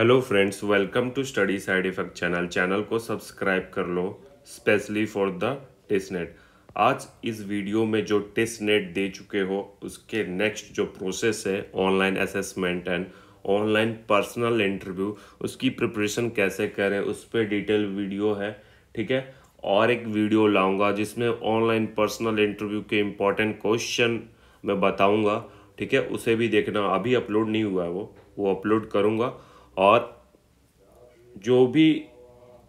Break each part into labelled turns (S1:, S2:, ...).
S1: Hello friends welcome to study side effect channel channel को subscribe कर लो specially for the test net आज इस वीडियो में जो टेस्ट नेट दे चुके हो उसके नेक्स्ट जो प्रोसेस है online assessment and online personal interview उसकी प्रिपरेशन कैसे करें उस पर डिटेल वीडियो है ठीक है और एक वीडियो लाऊंगा जिसमें ऑनलाइन पर्सनल इंटरव्यू के इम्पॉर्टेंट क्वेश्चन मैं बताऊँगा ठीक है उसे भी देखना अभी अपलोड नहीं हुआ है वो वो अपलोड करूँगा और जो भी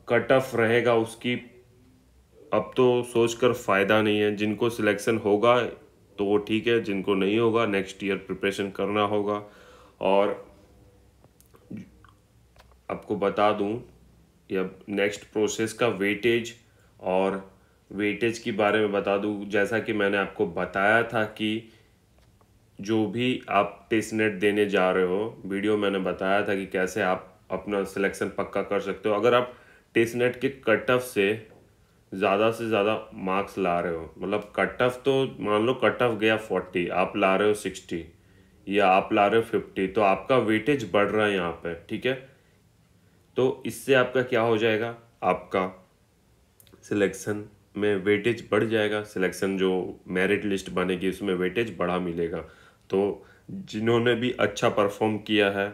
S1: कट ऑफ रहेगा उसकी अब तो सोच कर फ़ायदा नहीं है जिनको सिलेक्शन होगा तो वो ठीक है जिनको नहीं होगा नेक्स्ट ईयर प्रिपरेशन करना होगा और आपको बता दूं या नेक्स्ट प्रोसेस का वेटेज और वेटेज के बारे में बता दूं जैसा कि मैंने आपको बताया था कि जो भी आप टेस्ट नेट देने जा रहे हो वीडियो मैंने बताया था कि कैसे आप अपना सिलेक्शन पक्का कर सकते हो अगर आप टेस्ट नेट के कट ऑफ से ज़्यादा से ज़्यादा मार्क्स ला रहे हो मतलब कट ऑफ तो मान लो कट ऑफ गया फोर्टी आप ला रहे हो सिक्सटी या आप ला रहे हो फिफ्टी तो आपका वेटेज बढ़ रहा है यहाँ पे ठीक है तो इससे आपका क्या हो जाएगा आपका सिलेक्शन में वेटेज बढ़ जाएगा सिलेक्शन जो मेरिट लिस्ट बनेगी उसमें वेटेज बढ़ा मिलेगा तो जिन्होंने भी अच्छा परफॉर्म किया है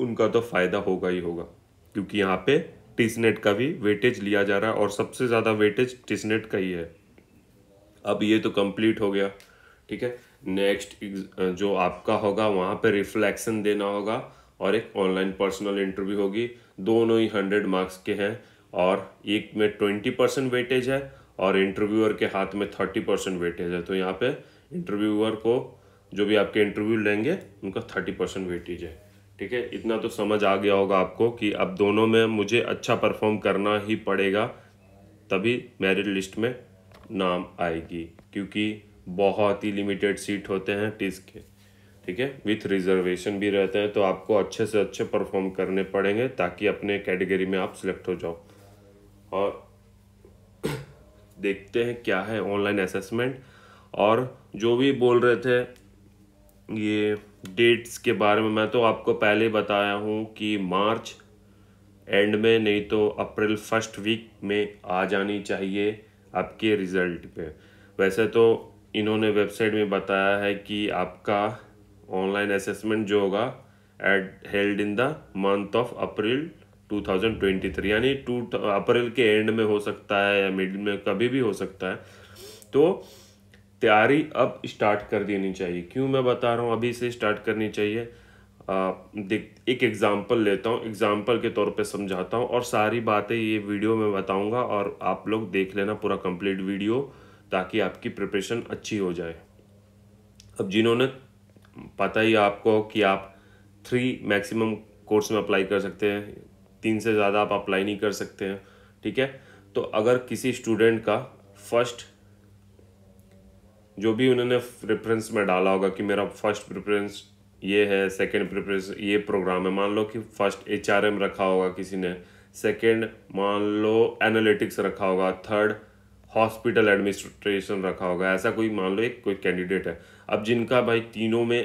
S1: उनका तो फ़ायदा होगा ही होगा क्योंकि यहाँ पे टिसनेट का भी वेटेज लिया जा रहा है और सबसे ज़्यादा वेटेज टिसनेट का ही है अब ये तो कंप्लीट हो गया ठीक है नेक्स्ट जो आपका होगा वहाँ पे रिफ्लेक्शन देना होगा और एक ऑनलाइन पर्सनल इंटरव्यू होगी दोनों ही हंड्रेड मार्क्स के हैं और एक में ट्वेंटी परसेंट वेटेज है और इंटरव्यूअर के हाथ में थर्टी परसेंट वेटेज है तो यहाँ पे इंटरव्यूअर को जो भी आपके इंटरव्यू लेंगे उनका थर्टी परसेंट वेटेज है ठीक है इतना तो समझ आ गया होगा आपको कि अब दोनों में मुझे अच्छा परफॉर्म करना ही पड़ेगा तभी मेरिट लिस्ट में नाम आएगी क्योंकि बहुत ही लिमिटेड सीट होते हैं टिस के ठीक है विथ रिजर्वेशन भी रहते हैं तो आपको अच्छे से अच्छे परफॉर्म करने पड़ेंगे ताकि अपने कैटेगरी में आप सिलेक्ट हो जाओ और देखते हैं क्या है ऑनलाइन असेसमेंट और जो भी बोल रहे थे ये डेट्स के बारे में मैं तो आपको पहले बताया हूँ कि मार्च एंड में नहीं तो अप्रैल फर्स्ट वीक में आ जानी चाहिए आपके रिज़ल्ट पे वैसे तो इन्होंने वेबसाइट में बताया है कि आपका ऑनलाइन असेसमेंट जो होगा at held in the month of April 2023 यानी टू अप्रैल के एंड में हो सकता है या मिड में कभी भी हो सकता है तो तैयारी अब स्टार्ट कर देनी चाहिए क्यों मैं बता रहा हूँ अभी से स्टार्ट करनी चाहिए आ, एक एग्ज़ाम्पल लेता हूँ एग्ज़ाम्पल के तौर पे समझाता हूँ और सारी बातें ये वीडियो में बताऊँगा और आप लोग देख लेना पूरा कंप्लीट वीडियो ताकि आपकी प्रिपरेशन अच्छी हो जाए अब जिन्होंने पता ही आपको कि आप थ्री मैक्सिमम कोर्स में अप्लाई कर सकते हैं तीन से ज़्यादा आप अप्लाई नहीं कर सकते हैं ठीक है तो अगर किसी स्टूडेंट का फर्स्ट जो भी उन्होंने प्रेफरेंस में डाला होगा कि मेरा फर्स्ट प्रेफरेंस ये है सेकंड प्रेफरेंस ये प्रोग्राम है मान लो कि फर्स्ट एच रखा होगा किसी ने सेकंड मान लो एनालिटिक्स रखा होगा थर्ड हॉस्पिटल एडमिनिस्ट्रेशन रखा होगा ऐसा कोई मान लो एक कोई कैंडिडेट है अब जिनका भाई तीनों में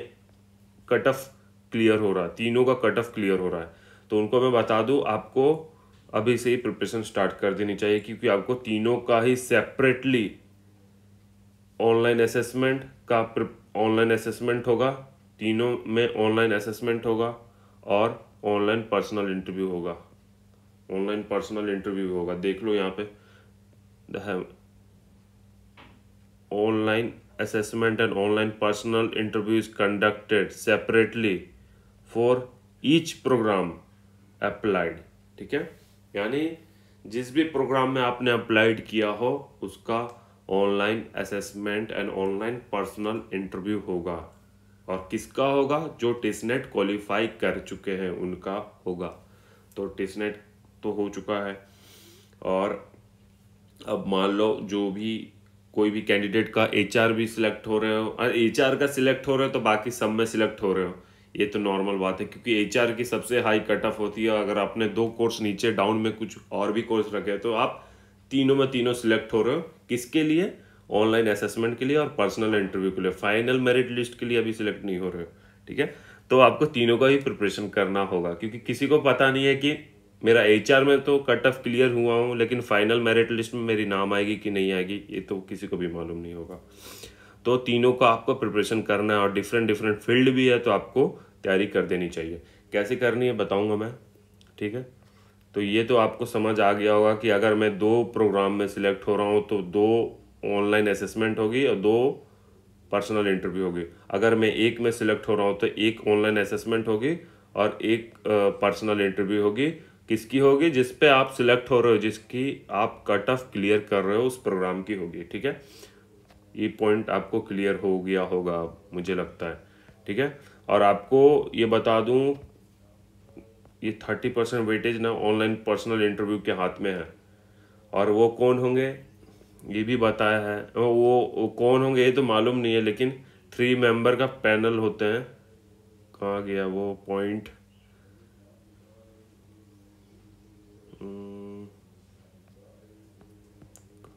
S1: कट ऑफ क्लियर हो रहा है तीनों का कट ऑफ क्लियर हो रहा है तो उनको मैं बता दूँ आपको अभी से ही प्रिपरेशन स्टार्ट कर देनी चाहिए क्योंकि आपको तीनों का ही सेपरेटली ऑनलाइन असेसमेंट का ऑनलाइन असेसमेंट होगा तीनों में ऑनलाइन असेसमेंट होगा और ऑनलाइन पर्सनल इंटरव्यू होगा ऑनलाइन पर्सनल इंटरव्यू होगा देख लो यहाँ पे online assessment and online personal interview is conducted separately for each programme applied ठीक है यानी जिस भी प्रोग्राम में आपने अप्लाइड किया हो उसका online assessment and online personal interview होगा और किसका होगा जो टेस्टनेट क्वालिफाई कर चुके हैं उनका होगा तो टेस्टनेट तो हो चुका है और अब मान लो जो भी कोई भी कैंडिडेट का एच भी सिलेक्ट हो रहे हो एच का सिलेक्ट हो रहे हो तो बाकी सब में सिलेक्ट हो रहे हो ये तो नॉर्मल बात है क्योंकि एच की सबसे हाई कट ऑफ होती है अगर आपने दो कोर्स नीचे डाउन में कुछ और भी कोर्स रखे तो आप तीनों में तीनों सिलेक्ट हो रहे हो किसके लिए ऑनलाइन असेसमेंट के लिए और पर्सनल इंटरव्यू के लिए फाइनल मेरिट लिस्ट के लिए अभी सिलेक्ट नहीं हो रहे हो ठीक है तो आपको तीनों का ही प्रिपरेशन करना होगा क्योंकि किसी को पता नहीं है कि मेरा एच में तो कट ऑफ क्लियर हुआ हूँ लेकिन फाइनल मेरिट लिस्ट में मेरी नाम आएगी कि नहीं आएगी ये तो किसी को भी मालूम नहीं होगा तो तीनों का आपको प्रिपरेशन करना है और डिफरेंट डिफरेंट फील्ड भी है तो आपको तैयारी कर देनी चाहिए कैसे करनी है बताऊँगा मैं ठीक है तो ये तो आपको समझ आ गया होगा कि अगर मैं दो प्रोग्राम में सिलेक्ट हो रहा हूँ तो दो ऑनलाइन असेसमेंट होगी और दो पर्सनल इंटरव्यू होगी अगर मैं एक में सिलेक्ट हो रहा हूँ तो एक ऑनलाइन असेसमेंट होगी और एक पर्सनल इंटरव्यू होगी किसकी होगी जिस पे आप सिलेक्ट हो रहे हो जिसकी आप कट ऑफ क्लियर कर रहे हो उस प्रोग्राम की होगी ठीक है ये पॉइंट आपको क्लियर हो गया होगा मुझे लगता है ठीक है और आपको ये बता दूँ ये थर्टी परसेंट वेटेज ना ऑनलाइन पर्सनल इंटरव्यू के हाथ में है और वो कौन होंगे ये भी बताया है वो, वो कौन होंगे ये तो मालूम नहीं है लेकिन थ्री मेंबर का पैनल होते हैं कहाँ गया वो पॉइंट हम्म,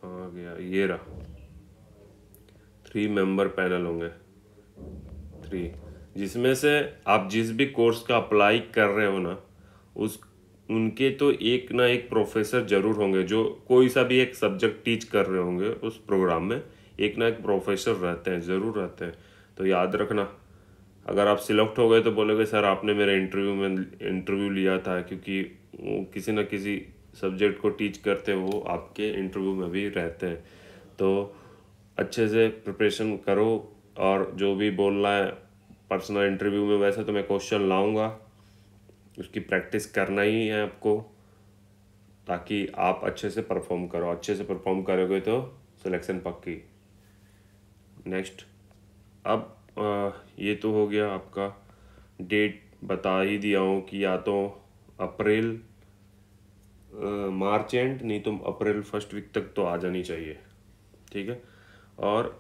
S1: कहाँ गया ये रहा थ्री मेंबर पैनल होंगे थ्री जिसमें से आप जिस भी कोर्स का अप्लाई कर रहे हो ना उस उनके तो एक ना एक प्रोफेसर जरूर होंगे जो कोई सा भी एक सब्जेक्ट टीच कर रहे होंगे उस प्रोग्राम में एक ना एक प्रोफेसर रहते हैं ज़रूर रहते हैं तो याद रखना अगर आप सिलेक्ट हो गए तो बोलोगे सर आपने मेरे इंटरव्यू में इंटरव्यू लिया था क्योंकि वो किसी न किसी सब्जेक्ट को टीच करते वो आपके इंटरव्यू में भी रहते हैं तो अच्छे से प्रिपरेशन करो और जो भी बोलना है पर्सनल इंटरव्यू में वैसे तो मैं क्वेश्चन लाऊंगा उसकी प्रैक्टिस करना ही है आपको ताकि आप अच्छे से परफॉर्म करो अच्छे से परफॉर्म करोगे तो सिलेक्शन पक्की नेक्स्ट अब आ, ये तो हो गया आपका डेट बता ही दिया हूँ कि या तो अप्रैल मार्च एंड नहीं तो अप्रैल फर्स्ट वीक तक तो आ जानी चाहिए ठीक है और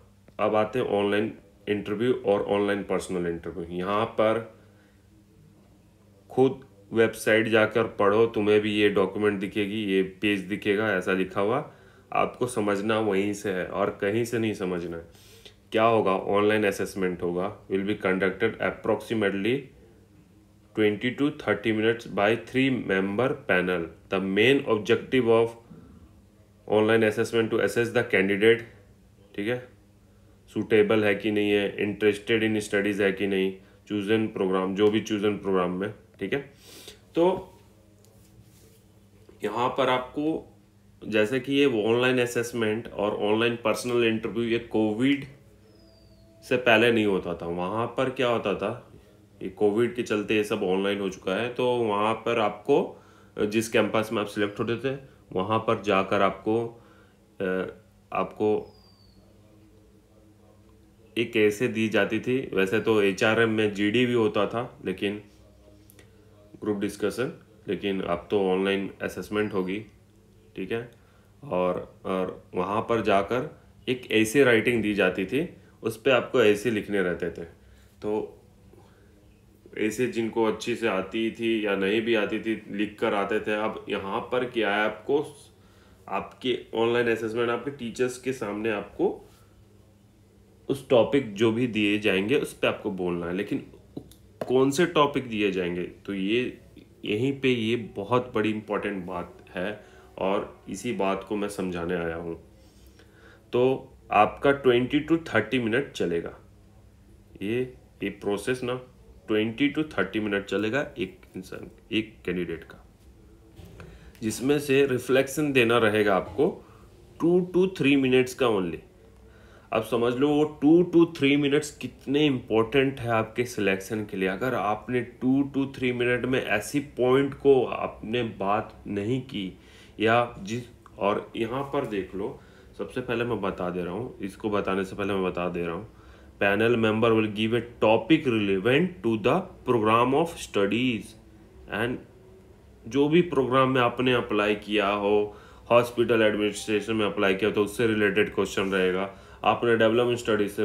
S1: अब आते हैं ऑनलाइन इंटरव्यू और ऑनलाइन पर्सनल इंटरव्यू यहाँ पर खुद वेबसाइट जाकर पढ़ो तुम्हें भी ये डॉक्यूमेंट दिखेगी ये पेज दिखेगा ऐसा लिखा हुआ आपको समझना वहीं से है और कहीं से नहीं समझना है क्या होगा ऑनलाइन असेसमेंट होगा will be conducted approximately twenty to thirty minutes by three member panel the main objective of online assessment to assess the candidate ठीक है सूटेबल है कि नहीं है इंटरेस्टेड इन स्टडीज़ है कि नहीं चूज़न प्रोग्राम जो भी चूज़न प्रोग्राम में ठीक है तो यहाँ पर आपको जैसे कि ये ऑनलाइन असेसमेंट और ऑनलाइन पर्सनल इंटरव्यू ये कोविड से पहले नहीं होता था वहाँ पर क्या होता था ये कोविड के चलते ये सब ऑनलाइन हो चुका है तो वहाँ पर आपको जिस कैंपस में आप सिलेक्ट होते थे वहाँ पर जाकर आपको आपको एक ऐसे दी जाती थी वैसे तो एच में जी भी होता था लेकिन ग्रुप डिस्कशन लेकिन अब तो ऑनलाइन असेसमेंट होगी ठीक है और और वहाँ पर जाकर एक ऐसी राइटिंग दी जाती थी उस पर आपको ऐसे लिखने रहते थे तो ऐसे जिनको अच्छी से आती थी या नहीं भी आती थी लिख कर आते थे अब यहाँ पर क्या है आपको आपके ऑनलाइन असेसमेंट आपके टीचर्स के सामने आपको उस टॉपिक जो भी दिए जाएंगे उस पर आपको बोलना है लेकिन कौन से टॉपिक दिए जाएंगे तो ये यहीं पे ये बहुत बड़ी इम्पोर्टेंट बात है और इसी बात को मैं समझाने आया हूँ तो आपका ट्वेंटी टू थर्टी मिनट चलेगा ये ये प्रोसेस ना ट्वेंटी टू थर्टी मिनट चलेगा एक इंसान एक कैंडिडेट का जिसमें से रिफ्लेक्शन देना रहेगा आपको टू टू थ्री मिनट्स का ओनली अब समझ लो वो टू टू थ्री मिनट्स कितने इम्पोर्टेंट है आपके सिलेक्शन के लिए अगर आपने टू टू थ्री मिनट में ऐसी पॉइंट को आपने बात नहीं की या जिस और यहाँ पर देख लो सबसे पहले मैं बता दे रहा हूँ इसको बताने से पहले मैं बता दे रहा हूँ panel member will give a topic relevant to the programme of studies and जो भी प्रोग्राम में आपने अप्लाई किया हो हॉस्पिटल एडमिनिस्ट्रेशन में अप्लाई किया हो तो उससे रिलेटेड क्वेश्चन रहेगा आपने डेवलपमेंट स्टडीज से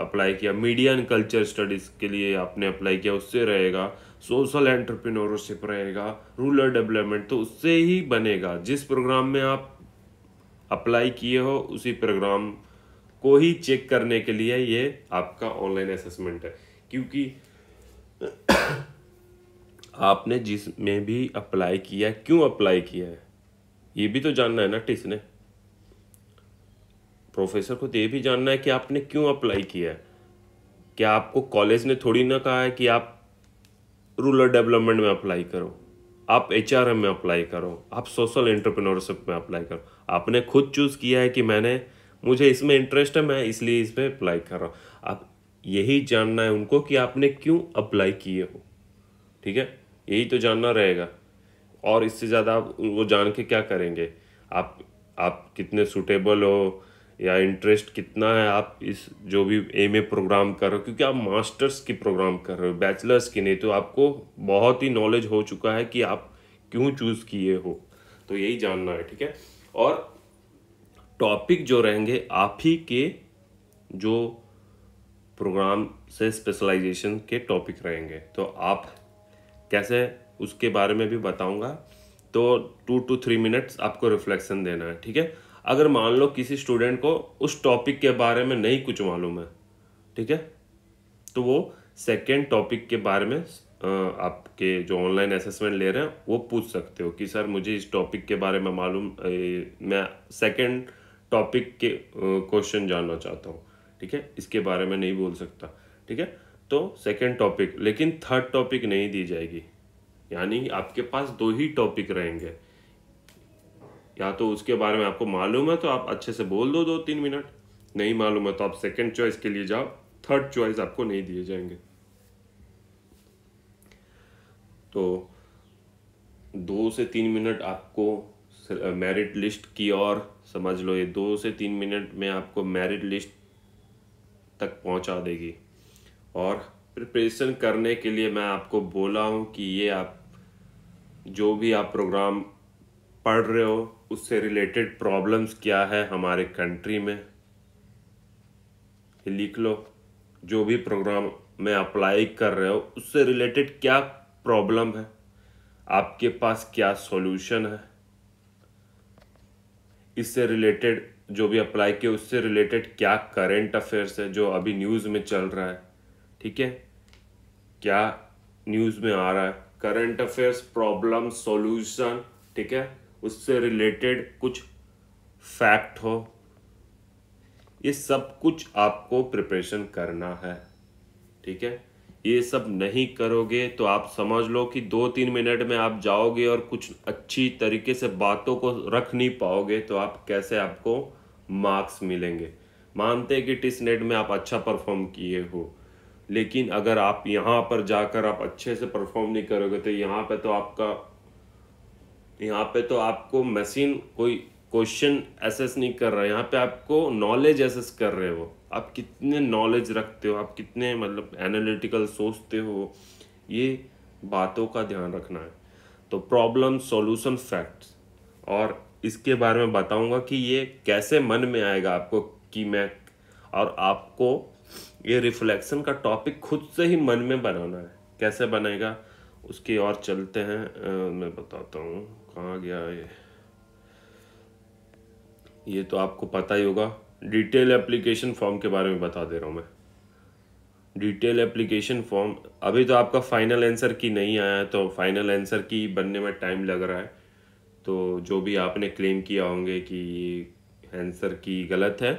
S1: अप्लाई किया मीडिया एंड कल्चर स्टडीज़ के लिए आपने अप्लाई किया उससे रहेगा सोशल एंटरप्रेन्योरशिप रहेगा रूरल डेवलपमेंट तो उससे ही बनेगा जिस प्रोग्राम में आप अप्लाई किए हो उसी प्रोग्राम को ही चेक करने के लिए ये आपका ऑनलाइन असेसमेंट है क्योंकि आपने जिसमें भी अप्लाई किया क्यों अप्लाई किया है ये भी तो जानना है ना टिस ने प्रोफेसर को तो ये भी जानना है कि आपने क्यों अप्लाई किया है क्या आपको कॉलेज ने थोड़ी ना कहा है कि आप रूरल डेवलपमेंट में अप्लाई करो आप एच में अप्लाई करो आप सोशल एंटरप्रेन्योरशिप में अप्लाई करो आपने खुद चूज़ किया है कि मैंने मुझे इसमें इंटरेस्ट है मैं इसलिए इस पर अप्लाई कर रहा हूँ आप यही जानना है उनको कि आपने क्यों अप्लाई किए हो ठीक है यही तो जानना रहेगा और इससे ज़्यादा आप वो जान के क्या करेंगे आप आप कितने सुटेबल हो या इंटरेस्ट कितना है आप इस जो भी एम ए प्रोग्राम कर रहे हो क्योंकि आप मास्टर्स की प्रोग्राम कर रहे हो बैचलर्स की नहीं तो आपको बहुत ही नॉलेज हो चुका है कि आप क्यों चूज़ किए हो तो यही जानना है ठीक है और टॉपिक जो रहेंगे आप ही के जो प्रोग्राम से स्पेशलाइजेशन के टॉपिक रहेंगे तो आप कैसे उसके बारे में भी बताऊंगा तो टू टू थ्री मिनट्स आपको रिफ्लेक्शन देना है ठीक है अगर मान लो किसी स्टूडेंट को उस टॉपिक के बारे में नहीं कुछ मालूम है ठीक है तो वो सेकेंड टॉपिक के बारे में आपके जो ऑनलाइन असेसमेंट ले रहे हैं वो पूछ सकते हो कि सर मुझे इस टॉपिक के बारे में मालूम मैं सेकेंड टॉपिक के क्वेश्चन जानना चाहता हूँ ठीक है इसके बारे में नहीं बोल सकता ठीक है तो सेकेंड टॉपिक लेकिन थर्ड टॉपिक नहीं दी जाएगी यानी आपके पास दो ही टॉपिक रहेंगे या तो उसके बारे में आपको मालूम है तो आप अच्छे से बोल दो दो तीन मिनट नहीं मालूम है तो आप सेकेंड चॉइस के लिए जाओ थर्ड चॉइस आपको नहीं दिए जाएंगे तो दो से तीन मिनट आपको मेरिट लिस्ट की और समझ लो ये दो से तीन मिनट में आपको मेरिट लिस्ट तक पहुंचा देगी और प्रिपरेशन करने के लिए मैं आपको बोला हूं कि ये आप जो भी आप प्रोग्राम पढ़ रहे हो उससे रिलेटेड प्रॉब्लम्स क्या है हमारे कंट्री में लिख लो जो भी प्रोग्राम में अप्लाई कर रहे हो उससे रिलेटेड क्या प्रॉब्लम है आपके पास क्या सॉल्यूशन है इससे रिलेटेड जो भी अप्लाई किया उससे रिलेटेड क्या करेंट अफेयर्स है जो अभी न्यूज़ में चल रहा है ठीक है क्या न्यूज़ में आ रहा है करंट अफेयर्स प्रॉब्लम सॉल्यूशन ठीक है उससे रिलेटेड कुछ फैक्ट हो ये सब कुछ आपको प्रिपरेशन करना है ठीक है ये सब नहीं करोगे तो आप समझ लो कि दो तीन मिनट में आप जाओगे और कुछ अच्छी तरीके से बातों को रख नहीं पाओगे तो आप कैसे आपको मार्क्स मिलेंगे मानते हैं कि टिस नेट में आप अच्छा परफॉर्म किए हो लेकिन अगर आप यहाँ पर जाकर आप अच्छे से परफॉर्म नहीं करोगे तो यहाँ पे तो आपका यहाँ पे तो आपको मशीन कोई क्वेश्चन एसेस नहीं कर रहा है यहाँ पे आपको नॉलेज एसेस कर रहे हो आप कितने नॉलेज रखते हो आप कितने मतलब एनालिटिकल सोचते हो ये बातों का ध्यान रखना है तो प्रॉब्लम सॉल्यूशन फैक्ट्स और इसके बारे में बताऊंगा कि ये कैसे मन में आएगा आपको कि मैं और आपको ये रिफ्लेक्शन का टॉपिक खुद से ही मन में बनाना है कैसे बनेगा उसकी और चलते हैं आ, मैं बताता हूँ कहाँ गया ये ये तो आपको पता ही होगा डिटेल एप्लीकेशन फॉर्म के बारे में बता दे रहा हूँ मैं डिटेल एप्लीकेशन फॉर्म अभी तो आपका फाइनल आंसर की नहीं आया तो फाइनल आंसर की बनने में टाइम लग रहा है तो जो भी आपने क्लेम किया होंगे कि आंसर की गलत है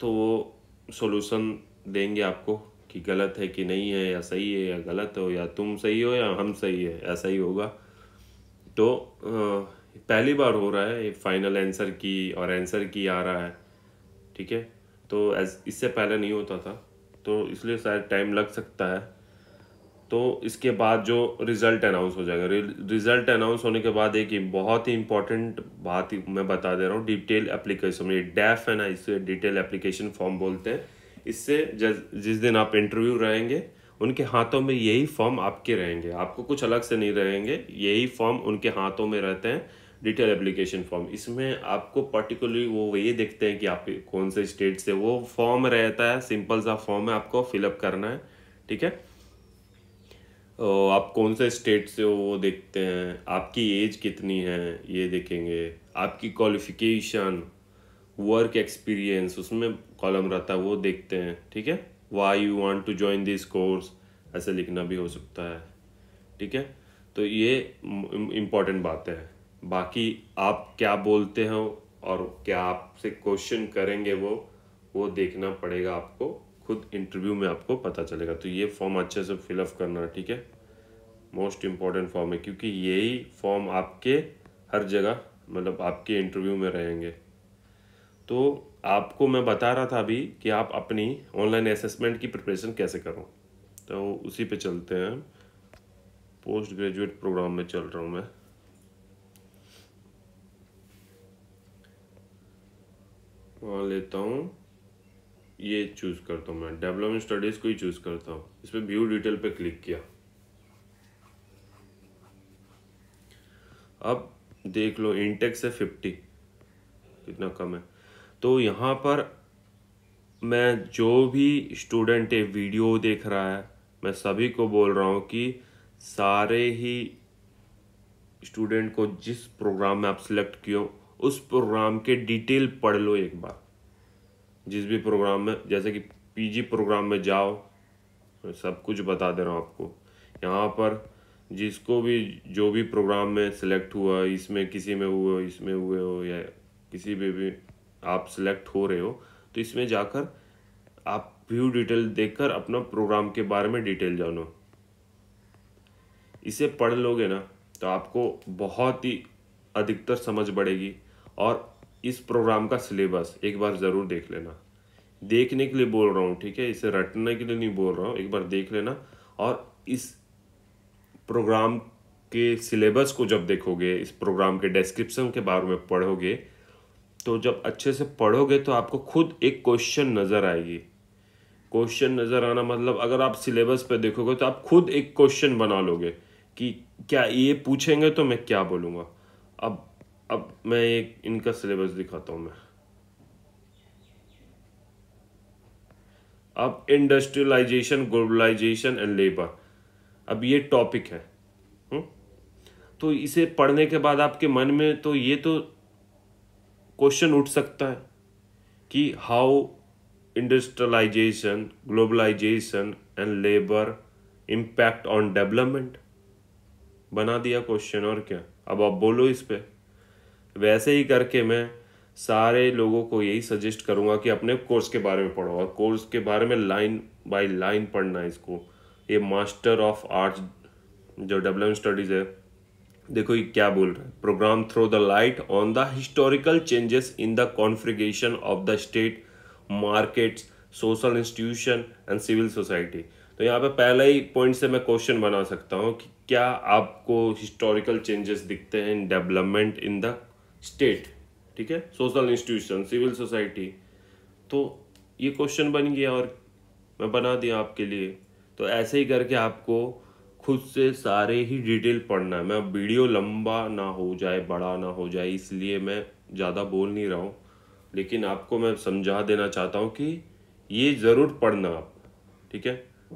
S1: तो वो सोल्यूसन देंगे आपको कि गलत है कि नहीं है या सही है या गलत हो या तुम सही हो या हम सही है ऐसा ही होगा तो पहली बार हो रहा है फाइनल आंसर की और आंसर की आ रहा है ठीक है तो इससे पहले नहीं होता था तो इसलिए शायद टाइम लग सकता है तो इसके बाद जो रिज़ल्ट अनाउंस हो जाएगा रिज़ल्ट अनाउंस होने के बाद एक बहुत ही इंपॉर्टेंट बात मैं बता दे रहा हूँ डिटेल एप्लीकेशन ये डैफ है ना इसे डिटेल एप्लीकेशन फॉर्म बोलते हैं इससे जिस दिन आप इंटरव्यू रहेंगे उनके हाथों में यही फॉर्म आपके रहेंगे आपको कुछ अलग से नहीं रहेंगे यही फॉर्म उनके हाथों में रहते हैं डिटेल एप्लीकेशन फॉर्म इसमें आपको पर्टिकुलरली वो ये देखते हैं कि आप कौन से स्टेट से वो फॉर्म रहता है सिंपल सा फॉर्म है आपको फिलअप करना है ठीक है तो आप कौन से स्टेट से वो देखते हैं आपकी एज कितनी है ये देखेंगे आपकी क्वालिफिकेशन वर्क एक्सपीरियंस उसमें कॉलम रहता है वो देखते हैं ठीक है why you want to join this course ऐसे लिखना भी हो सकता है ठीक है तो ये इम्पोर्टेंट बात है बाकी आप क्या बोलते हो और क्या आपसे क्वेश्चन करेंगे वो वो देखना पड़ेगा आपको खुद इंटरव्यू में आपको पता चलेगा तो ये फॉर्म अच्छे से फिलअप करना ठीक है मोस्ट इम्पॉर्टेंट फॉर्म है क्योंकि यही फॉर्म आपके हर जगह मतलब आपके इंटरव्यू में रहेंगे तो आपको मैं बता रहा था अभी कि आप अपनी ऑनलाइन असेसमेंट की प्रिपरेशन कैसे करो तो उसी पे चलते हैं पोस्ट ग्रेजुएट प्रोग्राम में चल रहा हूँ मैं मान लेता हूँ ये चूज़ करता हूँ मैं डेवलपमेंट स्टडीज़ को ही चूज़ करता हूँ इस पर व्यू डिटेल पे क्लिक किया अब देख लो इंटेक्स है फिफ्टी कितना कम है तो यहाँ पर मैं जो भी स्टूडेंट ये वीडियो देख रहा है मैं सभी को बोल रहा हूँ कि सारे ही स्टूडेंट को जिस प्रोग्राम में आप सिलेक्ट किए उस प्रोग्राम के डिटेल पढ़ लो एक बार जिस भी प्रोग्राम में जैसे कि पीजी प्रोग्राम में जाओ मैं सब कुछ बता दे रहा हूँ आपको यहाँ पर जिसको भी जो भी प्रोग्राम में सिलेक्ट हुआ इसमें किसी में हो इसमें हुए हो या किसी भी, भी आप सिलेक्ट हो रहे हो तो इसमें जाकर आप व्यू डिटेल देखकर अपना प्रोग्राम के बारे में डिटेल जानो इसे पढ़ लोगे ना तो आपको बहुत ही अधिकतर समझ बढ़ेगी और इस प्रोग्राम का सिलेबस एक बार ज़रूर देख लेना देखने के लिए बोल रहा हूँ ठीक है इसे रटने के लिए नहीं बोल रहा हूँ एक बार देख लेना और इस प्रोग्राम के सिलेबस को जब देखोगे इस प्रोग्राम के डिस्क्रिप्शन के बारे में पढ़ोगे तो जब अच्छे से पढ़ोगे तो आपको खुद एक क्वेश्चन नज़र आएगी क्वेश्चन नज़र आना मतलब अगर आप सिलेबस पे देखोगे तो आप खुद एक क्वेश्चन बना लोगे कि क्या ये पूछेंगे तो मैं क्या बोलूँगा अब अब मैं एक इनका सिलेबस दिखाता हूँ मैं अब इंडस्ट्रियलाइजेशन ग्लोबलाइजेशन एंड लेबर अब ये टॉपिक है हुँ? हम्म? तो इसे पढ़ने के बाद आपके मन में तो ये तो क्वेश्चन उठ सकता है कि how industrialisation globalisation and labour impact on development बना दिया क्वेश्चन और क्या अब आप बोलो इस पर वैसे ही करके मैं सारे लोगों को यही सजेस्ट करूंगा कि अपने कोर्स के बारे में पढ़ो और कोर्स के बारे में लाइन बाय लाइन पढ़ना है इसको ये मास्टर ऑफ आर्ट्स जो डेवलपमेंट स्टडीज़ है देखो ये क्या बोल रहा है programme throw the light on the historical changes in the configuration of the state markets social institution and civil society तो यहाँ पे पहले ही पॉइंट से मैं क्वेश्चन बना सकता हूँ कि क्या आपको हिस्टोरिकल चेंजेस दिखते हैं in development in the state ठीक है सोशल इंस्टीट्यूशन सिविल सोसाइटी तो ये क्वेश्चन बन गया और मैं बना दिया आपके लिए तो ऐसे ही करके आपको खुद से सारे ही डिटेल पढ़ना है मैं अब वीडियो लंबा ना हो जाए बड़ा ना हो जाए इसलिए मैं ज़्यादा बोल नहीं रहा हूँ लेकिन आपको मैं समझा देना चाहता हूँ कि ये ज़रूर पढ़ना आप ठीक है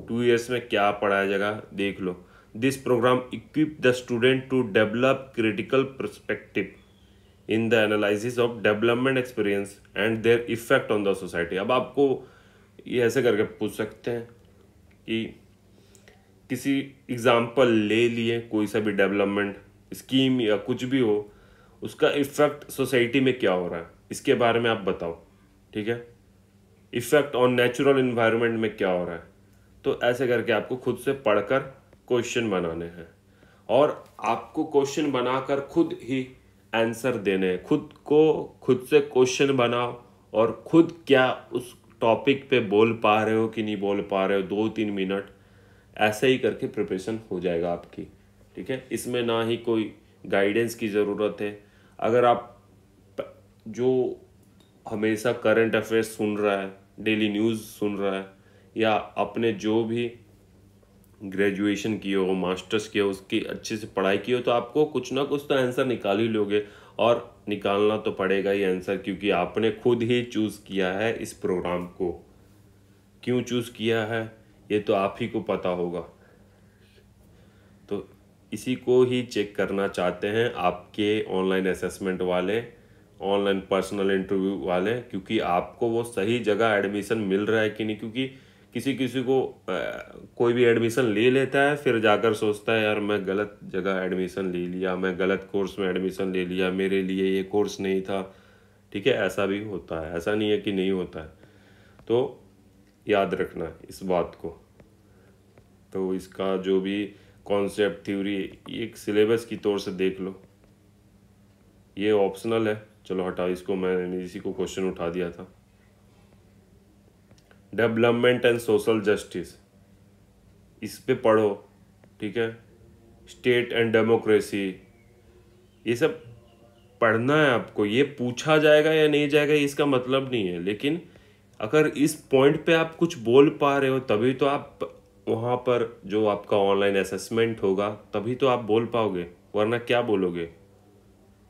S1: टू ईयर्स में क्या पढ़ाया जाएगा देख लो this programme equip the student to develop critical perspective in the analysis of development experience and their effect on the society अब आपको ये ऐसे करके पूछ सकते हैं कि किसी एग्ज़ाम्पल ले लिए कोई सा भी डेवलपमेंट स्कीम या कुछ भी हो उसका इफ़ेक्ट सोसाइटी में क्या हो रहा है इसके बारे में आप बताओ ठीक है इफ़ेक्ट ऑन नेचुरल इन्वायरमेंट में क्या हो रहा है तो ऐसे करके आपको खुद से पढ़कर क्वेश्चन बनाने हैं और आपको क्वेश्चन बनाकर खुद ही आंसर देने हैं खुद को खुद से क्वेश्चन बनाओ और खुद क्या उस टॉपिक पे बोल पा रहे हो कि नहीं बोल पा रहे हो दो तीन मिनट ऐसा ही करके प्रिपरेशन हो जाएगा आपकी ठीक है इसमें ना ही कोई गाइडेंस की ज़रूरत है अगर आप जो हमेशा करंट अफेयर्स सुन रहा है डेली न्यूज़ सुन रहा है या अपने जो भी ग्रेजुएशन किए हो मास्टर्स किए हो उसकी अच्छे से पढ़ाई की हो तो आपको कुछ ना कुछ तो आंसर निकाल ही लोगे और निकालना तो पड़ेगा ही आंसर क्योंकि आपने खुद ही चूज़ किया है इस प्रोग्राम को क्यों चूज़ किया है ये तो आप ही को पता होगा तो इसी को ही चेक करना चाहते हैं आपके ऑनलाइन असेसमेंट वाले ऑनलाइन पर्सनल इंटरव्यू वाले क्योंकि आपको वो सही जगह एडमिशन मिल रहा है कि नहीं क्योंकि किसी किसी को आ, कोई भी एडमिशन ले लेता है फिर जाकर सोचता है यार मैं गलत जगह एडमिशन ले लिया मैं गलत कोर्स में एडमिशन ले लिया मेरे लिए ये कोर्स नहीं था ठीक है ऐसा भी होता है ऐसा नहीं है कि नहीं होता है तो याद रखना इस बात को तो इसका जो भी कॉन्सेप्ट थ्योरी एक सिलेबस की तौर से देख लो ये ऑप्शनल है चलो हटा इसको मैंने इसी को क्वेश्चन उठा दिया था डेवलपमेंट एंड सोशल जस्टिस इस पे पढ़ो ठीक है स्टेट एंड डेमोक्रेसी ये सब पढ़ना है आपको ये पूछा जाएगा या नहीं जाएगा इसका मतलब नहीं है लेकिन अगर इस पॉइंट पे आप कुछ बोल पा रहे हो तभी तो आप वहाँ पर जो आपका ऑनलाइन असेसमेंट होगा तभी तो आप बोल पाओगे वरना क्या बोलोगे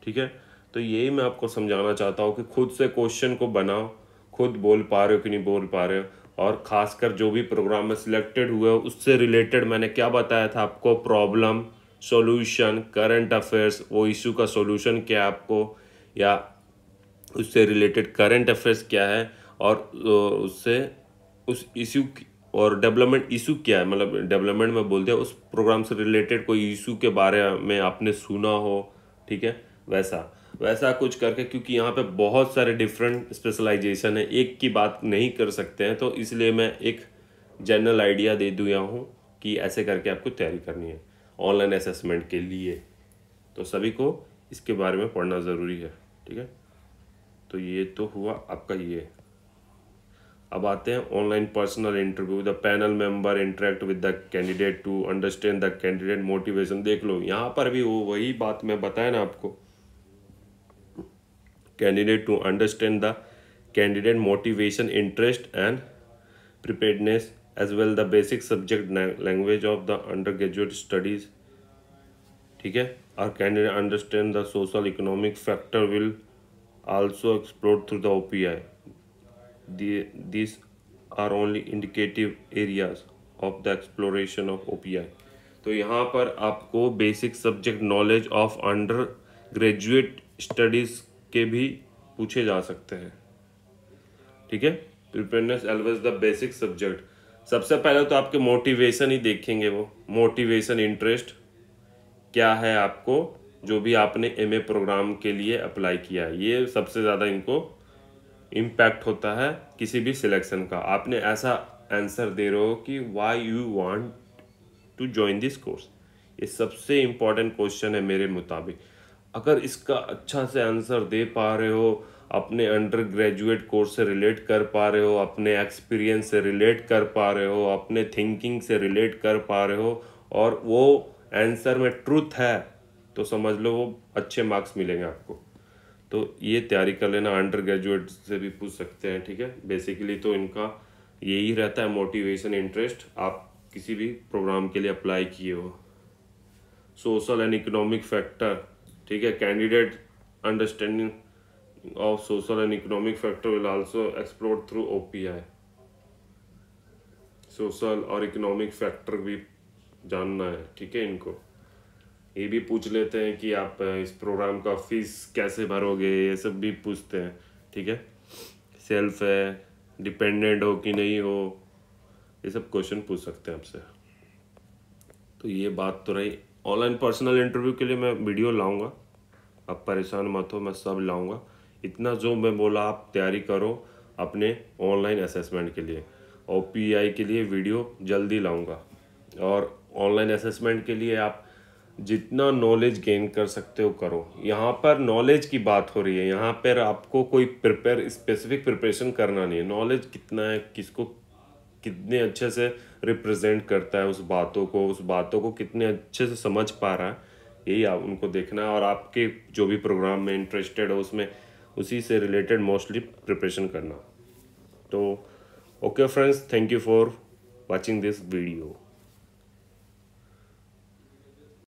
S1: ठीक है तो यही मैं आपको समझाना चाहता हूँ कि खुद से क्वेश्चन को बनाओ खुद बोल पा रहे हो कि नहीं बोल पा रहे हो और ख़ासकर जो भी प्रोग्राम में सिलेक्टेड हुए हो उससे रिलेटेड मैंने क्या बताया था आपको प्रॉब्लम सॉल्यूशन करंट अफेयर्स वो इशू का सॉल्यूशन क्या है आपको या उससे रिलेटेड करंट अफेयर्स क्या है और उससे उस इश्यू और डेवलपमेंट इशू क्या है मतलब डेवलपमेंट में बोल दिया उस प्रोग्राम से रिलेटेड कोई इशू के बारे में आपने सुना हो ठीक है वैसा वैसा कुछ करके क्योंकि यहाँ पे बहुत सारे डिफरेंट स्पेशलाइजेशन है एक की बात नहीं कर सकते हैं तो इसलिए मैं एक जनरल आइडिया दे दिया हूँ कि ऐसे करके आपको तैयारी करनी है ऑनलाइन असेसमेंट के लिए तो सभी को इसके बारे में पढ़ना ज़रूरी है ठीक है तो ये तो हुआ आपका ये अब आते हैं online personal interview the panel member interact with the candidate to understand the candidate motivation देख लो यहाँ पर भी वो वही बात मैं बताया ना आपको candidate to understand the candidate motivation interest and preparedness as well the basic subject language of the undergraduate studies ठीक है और candidate understand the social economic factor will also explore through the O I The, these are only indicative areas of the exploration of OPI. तो यहाँ पर आपको basic subject knowledge of undergraduate studies के भी पूछे जा सकते हैं ठीक है preparedness always the basic subject सबसे पहले तो आपके मोटिवेशन ही देखेंगे वो मोटिवेशन इंटरेस्ट क्या है आपको जो भी आपने एमए प्रोग्राम के लिए अप्लाई किया है ये सबसे ज़्यादा इनको इम्पैक्ट होता है किसी भी सिलेक्शन का आपने ऐसा आंसर दे रहे हो कि why you want to join this course ये सबसे इम्पॉर्टेंट क्वेश्चन है मेरे मुताबिक अगर इसका अच्छा से आंसर दे पा रहे हो अपने अंडर ग्रेजुएट कोर्स से रिलेट कर पा रहे हो अपने एक्सपीरियंस से रिलेट कर पा रहे हो अपने थिंकिंग से रिलेट कर पा रहे हो और वो आंसर में ट्रूथ है तो समझ लो वो अच्छे मार्क्स मिलेंगे आपको तो ये तैयारी कर लेना अंडर ग्रेजुएट से भी पूछ सकते हैं ठीक है बेसिकली तो इनका यही रहता है मोटिवेशन इंटरेस्ट आप किसी भी प्रोग्राम के लिए अप्लाई किए हो सोशल एंड इकोनॉमिक फैक्टर ठीक है candidate understanding of social and economic factor will also explore through OPI social और इकोनॉमिक फैक्टर भी जानना है ठीक है इनको ये भी पूछ लेते हैं कि आप इस प्रोग्राम का फीस कैसे भरोगे ये सब भी पूछते हैं ठीक है सेल्फ है डिपेंडेंट हो कि नहीं हो ये सब क्वेश्चन पूछ सकते हैं आपसे तो ये बात तो रही ऑनलाइन पर्सनल इंटरव्यू के लिए मैं वीडियो लाऊंगा आप परेशान मत हो मैं सब लाऊंगा इतना जो मैं बोला आप तैयारी करो अपने ऑनलाइन असेसमेंट के लिए ओ के लिए वीडियो जल्दी लाऊंगा और ऑनलाइन असेसमेंट के लिए आप जितना नॉलेज गेन कर सकते हो करो यहाँ पर नॉलेज की बात हो रही है यहाँ पर आपको कोई प्रिपेयर स्पेसिफिक प्रिपरेशन करना नहीं है नॉलेज कितना है किसको कितने अच्छे से रिप्रेजेंट करता है उस बातों को उस बातों को कितने अच्छे से समझ पा रहा है यही आप उनको देखना है और आपके जो भी प्रोग्राम में इंटरेस्टेड हो उसमें उसी से रिलेटेड मोस्टली प्रिपरेशन करना तो okay friends thank you for watching this video